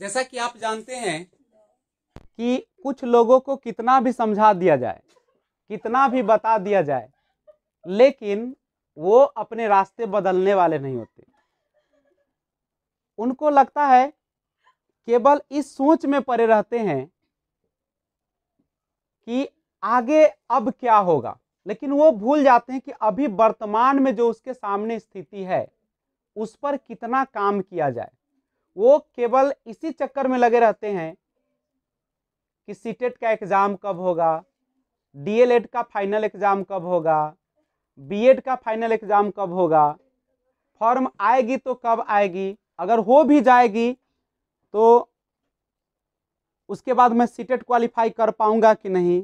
जैसा कि आप जानते हैं कि कुछ लोगों को कितना भी समझा दिया जाए कितना भी बता दिया जाए लेकिन वो अपने रास्ते बदलने वाले नहीं होते उनको लगता है केवल इस सोच में पड़े रहते हैं कि आगे अब क्या होगा लेकिन वो भूल जाते हैं कि अभी वर्तमान में जो उसके सामने स्थिति है उस पर कितना काम किया जाए वो केवल इसी चक्कर में लगे रहते हैं कि सीटेट e का एग्ज़ाम कब होगा डीएलएड e का फाइनल एग्ज़ाम कब होगा बीएड का फाइनल एग्ज़ाम कब होगा फॉर्म आएगी तो कब आएगी अगर हो भी जाएगी तो उसके बाद मैं सीटेट क्वालिफाई e कर पाऊंगा कि नहीं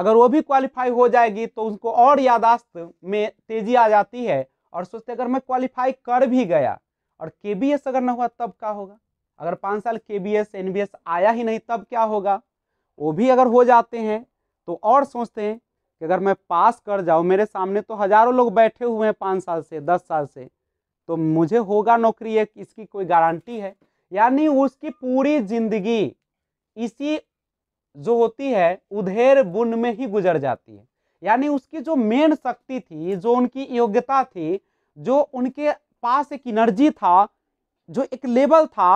अगर वो भी क्वालिफाई हो जाएगी तो उनको और यादाश्त में तेज़ी आ जाती है और सोचते अगर मैं क्वालिफाई कर भी गया और के अगर ना हुआ तब क्या होगा अगर पाँच साल के B S N B S आया ही नहीं तब क्या होगा वो भी अगर हो जाते हैं तो और सोचते हैं कि अगर मैं पास कर जाऊँ मेरे सामने तो हज़ारों लोग बैठे हुए हैं पाँच साल से दस साल से तो मुझे होगा नौकरी एक इसकी कोई गारंटी है यानी उसकी पूरी जिंदगी इसी जो होती है उधेर बुन में ही गुजर जाती है यानी उसकी जो मेन शक्ति थी जो उनकी योग्यता थी जो उनके पास एक एनर्जी था जो एक लेवल था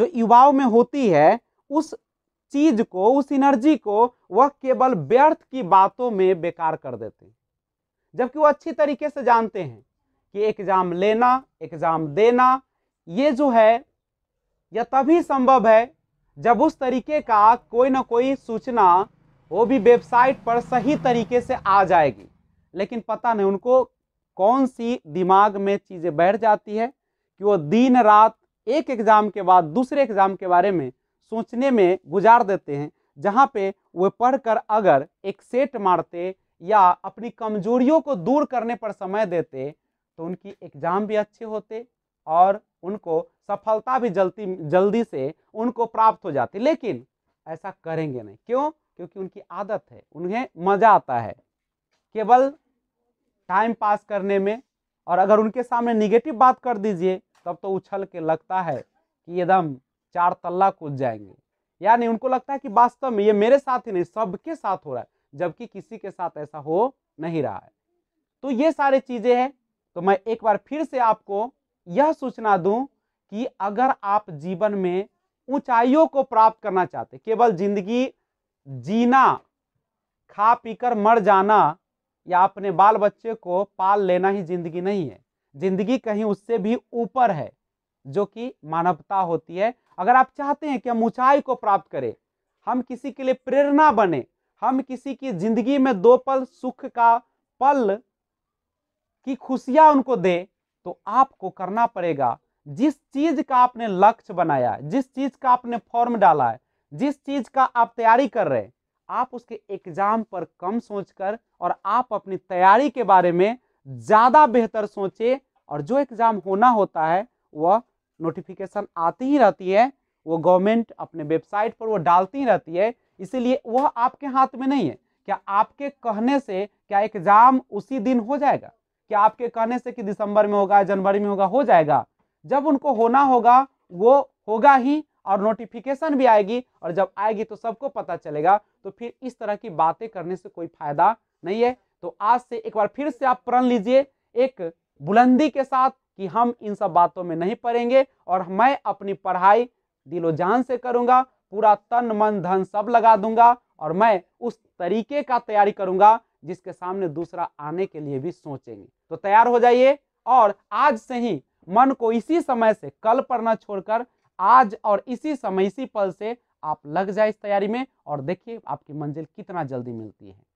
जो युवाओं में होती है उस चीज को उस एनर्जी को वह केवल व्यर्थ की बातों में बेकार कर देते हैं जबकि वो अच्छी तरीके से जानते हैं कि एग्ज़ाम लेना एग्ज़ाम देना ये जो है यह तभी संभव है जब उस तरीके का कोई ना कोई सूचना वो भी वेबसाइट पर सही तरीके से आ जाएगी लेकिन पता नहीं उनको कौन सी दिमाग में चीज़ें बैठ जाती है कि वो दिन रात एक एग्ज़ाम के बाद दूसरे एग्ज़ाम के बारे में सोचने में गुजार देते हैं जहाँ पे वे पढ़कर अगर एक सेट मारते या अपनी कमजोरियों को दूर करने पर समय देते तो उनकी एग्ज़ाम भी अच्छे होते और उनको सफलता भी जल्दी जल्दी से उनको प्राप्त हो जाती लेकिन ऐसा करेंगे नहीं क्यों क्योंकि उनकी आदत है उन्हें मज़ा आता है केवल टाइम पास करने में और अगर उनके सामने निगेटिव बात कर दीजिए तब तो उछल के लगता है कि एकदम चार तल्ला कूद जाएंगे यानी उनको लगता है कि वास्तव में ये मेरे साथ ही नहीं सबके साथ हो रहा है जबकि किसी के साथ ऐसा हो नहीं रहा है तो ये सारी चीज़ें हैं तो मैं एक बार फिर से आपको यह सूचना दूं कि अगर आप जीवन में ऊंचाइयों को प्राप्त करना चाहते केवल जिंदगी जीना खा पीकर मर जाना या अपने बाल बच्चे को पाल लेना ही जिंदगी नहीं है जिंदगी कहीं उससे भी ऊपर है जो कि मानवता होती है अगर आप चाहते हैं कि हम ऊंचाई को प्राप्त करें हम किसी के लिए प्रेरणा बने हम किसी की जिंदगी में दो पल सुख का पल की खुशियां उनको दे तो आपको करना पड़ेगा जिस चीज का आपने लक्ष्य बनाया जिस चीज का आपने फॉर्म डाला है जिस चीज का आप तैयारी कर रहे हैं आप उसके एग्ज़ाम पर कम सोचकर और आप अपनी तैयारी के बारे में ज़्यादा बेहतर सोचें और जो एग्ज़ाम होना होता है वह नोटिफिकेशन आती ही रहती है वो गवर्नमेंट अपने वेबसाइट पर वो डालती ही रहती है इसीलिए वह आपके हाथ में नहीं है क्या आपके कहने से क्या एग्ज़ाम उसी दिन हो जाएगा क्या आपके कहने से कि दिसंबर में होगा जनवरी में होगा हो जाएगा जब उनको होना होगा वो होगा ही और नोटिफिकेशन भी आएगी और जब आएगी तो सबको पता चलेगा तो फिर इस तरह की बातें करने से कोई फायदा नहीं है तो आज से एक बार फिर से आप प्रण लीजिए एक बुलंदी के साथ कि हम इन सब बातों में नहीं पढ़ेंगे और मैं अपनी पढ़ाई दिलो जान से करूँगा पूरा तन मन धन सब लगा दूंगा और मैं उस तरीके का तैयारी करूंगा जिसके सामने दूसरा आने के लिए भी सोचेंगे तो तैयार हो जाइए और आज से ही मन को इसी समय से कल पर न छोड़कर आज और इसी समय इसी पल से आप लग जाए इस तैयारी में और देखिए आपकी मंजिल कितना जल्दी मिलती है